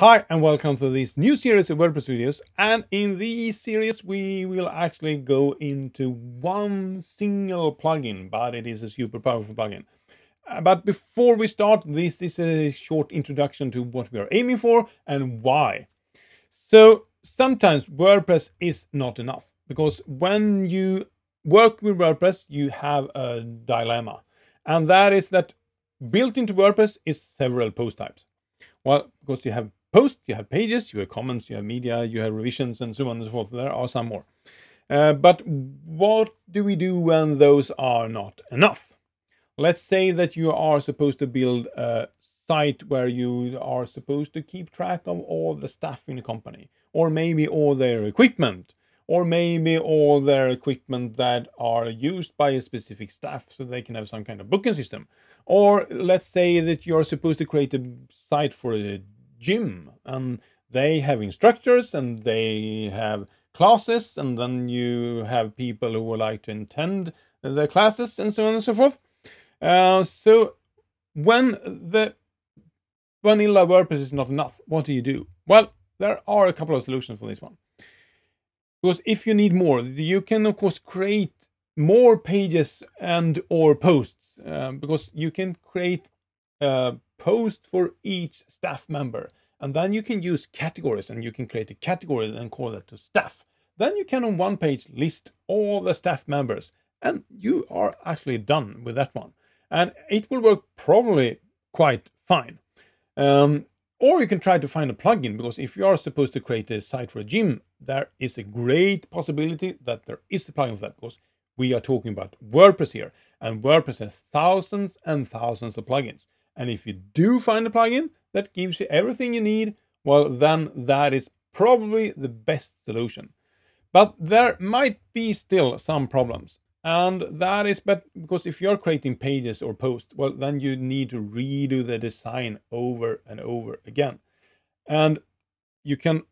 Hi and welcome to this new series of WordPress videos and in this series we will actually go into one single plugin but it is a super powerful plugin. Uh, but before we start this is a short introduction to what we are aiming for and why. So sometimes WordPress is not enough because when you work with WordPress you have a dilemma and that is that built into WordPress is several post types. Well, because you have posts, you have pages, you have comments, you have media, you have revisions, and so on and so forth. There are some more. Uh, but what do we do when those are not enough? Let's say that you are supposed to build a site where you are supposed to keep track of all the staff in a company, or maybe all their equipment, or maybe all their equipment that are used by a specific staff so they can have some kind of booking system. Or let's say that you're supposed to create a site for a gym and they have instructors and they have classes and then you have people who would like to attend the classes and so on and so forth. Uh, so when the vanilla WordPress is not enough, what do you do? Well, there are a couple of solutions for this one. Because if you need more, you can of course create more pages and or posts uh, because you can create uh, post for each staff member. And then you can use categories and you can create a category and call that to staff. Then you can on one page list all the staff members and you are actually done with that one. And it will work probably quite fine. Um, or you can try to find a plugin because if you are supposed to create a site for a gym, there is a great possibility that there is a plugin for that because we are talking about WordPress here and WordPress has thousands and thousands of plugins. And if you do find a plugin that gives you everything you need, well, then that is probably the best solution. But there might be still some problems. And that is but because if you're creating pages or posts, well, then you need to redo the design over and over again. And you can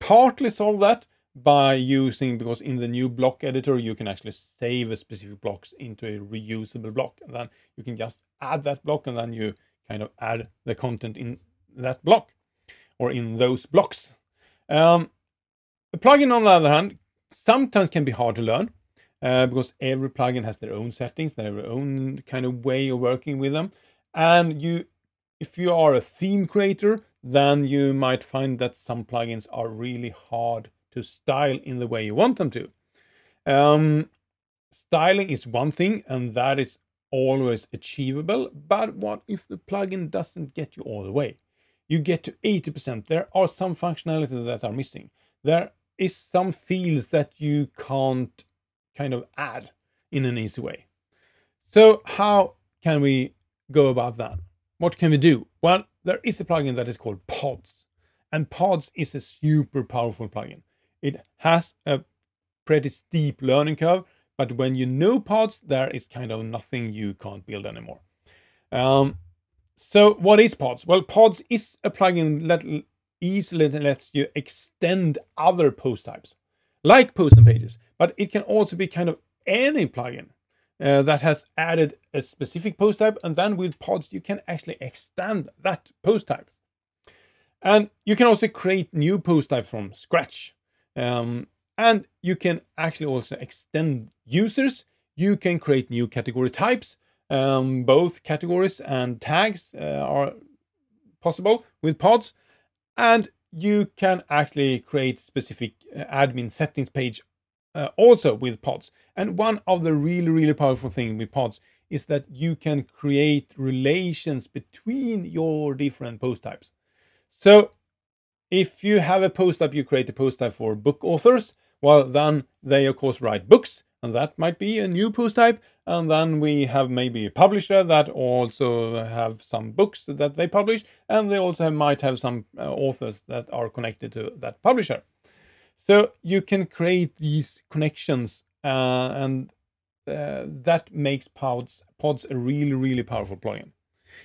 partly solve that by using, because in the new block editor, you can actually save a specific blocks into a reusable block. And then you can just add that block and then you kind of add the content in that block or in those blocks. Um, a plugin, on the other hand, sometimes can be hard to learn uh, because every plugin has their own settings, their own kind of way of working with them. And you, if you are a theme creator, then you might find that some plugins are really hard to style in the way you want them to. Um, styling is one thing, and that is always achievable. But what if the plugin doesn't get you all the way? You get to 80%. There are some functionalities that are missing. There is some fields that you can't kind of add in an easy way. So how can we go about that? What can we do? Well, there is a plugin that is called Pods. And Pods is a super powerful plugin. It has a pretty steep learning curve, but when you know Pods, there is kind of nothing you can't build anymore. Um, so what is Pods? Well, Pods is a plugin that easily lets you extend other post types, like posts and pages, but it can also be kind of any plugin uh, that has added a specific post type, and then with Pods, you can actually extend that post type. And you can also create new post types from scratch. Um, and you can actually also extend users. You can create new category types. Um, both categories and tags uh, are possible with pods. And you can actually create specific uh, admin settings page uh, also with pods. And one of the really, really powerful thing with pods is that you can create relations between your different post types. So if you have a post type, you create a post type for book authors, well, then they of course write books, and that might be a new post type. And then we have maybe a publisher that also have some books that they publish, and they also might have some uh, authors that are connected to that publisher. So you can create these connections, uh, and uh, that makes pods, pods a really, really powerful plugin.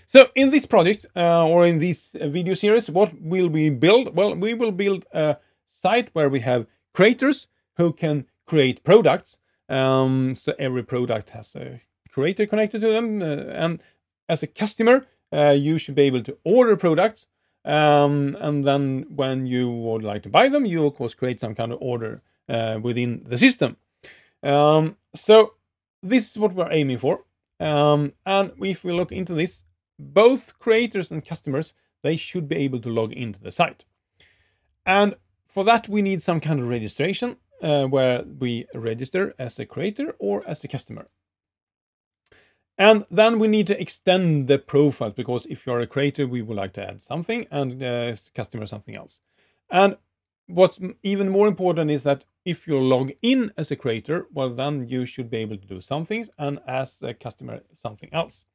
So in this project uh, or in this uh, video series, what will we build? Well, we will build a site where we have creators who can create products. Um, so every product has a creator connected to them. Uh, and as a customer, uh, you should be able to order products. Um, and then when you would like to buy them, you of course create some kind of order uh, within the system. Um, so this is what we're aiming for. Um, and if we look into this, both creators and customers, they should be able to log into the site. And for that, we need some kind of registration uh, where we register as a creator or as a customer. And then we need to extend the profile because if you're a creator, we would like to add something and uh, customer something else. And what's even more important is that if you log in as a creator, well, then you should be able to do some things and as a customer, something else.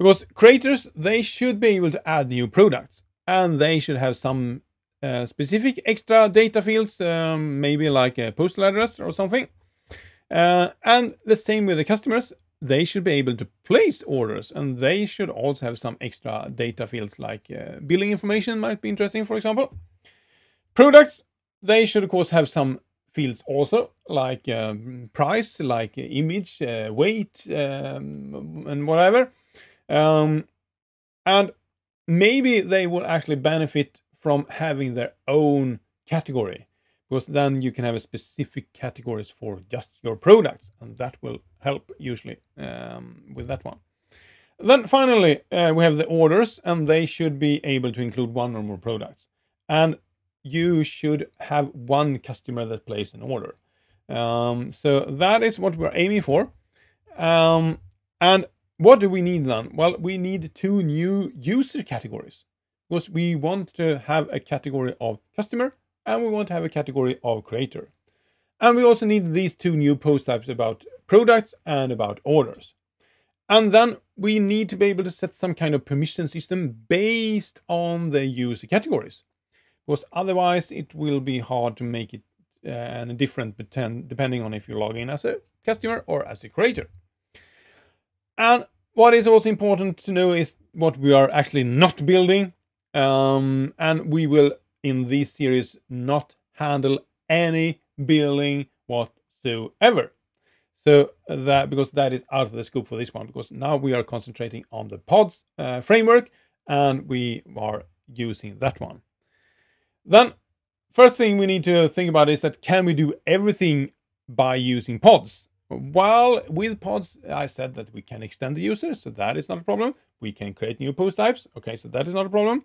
Because creators, they should be able to add new products and they should have some uh, specific extra data fields, um, maybe like a postal address or something. Uh, and the same with the customers, they should be able to place orders and they should also have some extra data fields like uh, billing information might be interesting, for example. Products, they should of course have some fields also like um, price, like image, uh, weight, um, and whatever. Um, and maybe they will actually benefit from having their own category because then you can have a specific categories for just your products and that will help usually um, with that one. Then finally, uh, we have the orders and they should be able to include one or more products. And you should have one customer that places an order. Um, so that is what we're aiming for. Um, and what do we need then? Well, we need two new user categories because we want to have a category of customer and we want to have a category of creator. And we also need these two new post types about products and about orders. And then we need to be able to set some kind of permission system based on the user categories, because otherwise it will be hard to make it uh, different depending on if you log in as a customer or as a creator. And what is also important to know is what we are actually not building. Um, and we will, in this series, not handle any building whatsoever. So uh, that, because that is out of the scope for this one, because now we are concentrating on the pods uh, framework and we are using that one. Then first thing we need to think about is that can we do everything by using pods? While with pods, I said that we can extend the user, so that is not a problem. We can create new post types, okay, so that is not a problem.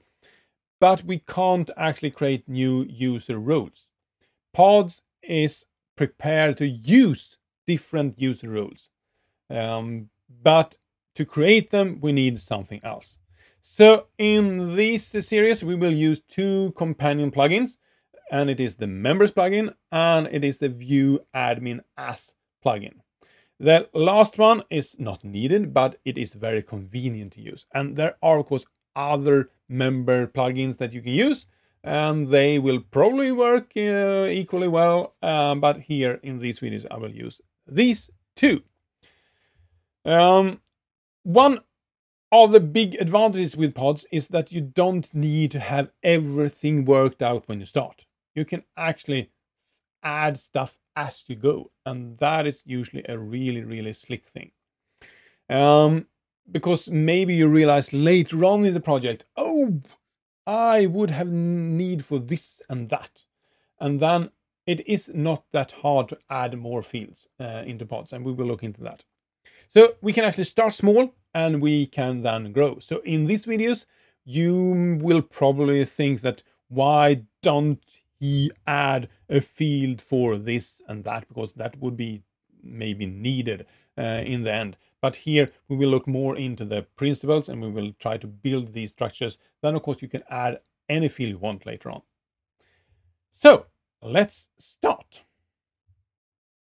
But we can't actually create new user roles. Pods is prepared to use different user roles. Um, but to create them, we need something else. So in this series, we will use two companion plugins, and it is the members plugin, and it is the view admin as plugin. The last one is not needed, but it is very convenient to use. And there are, of course, other member plugins that you can use, and they will probably work uh, equally well, uh, but here in these videos I will use these two. Um, one of the big advantages with pods is that you don't need to have everything worked out when you start. You can actually add stuff as you go. And that is usually a really, really slick thing. Um, because maybe you realize later on in the project, oh, I would have need for this and that. And then it is not that hard to add more fields uh, into pods, and we will look into that. So we can actually start small and we can then grow. So in these videos, you will probably think that why don't he add a field for this and that because that would be maybe needed uh, in the end. But here we will look more into the principles and we will try to build these structures. Then of course you can add any field you want later on. So let's start.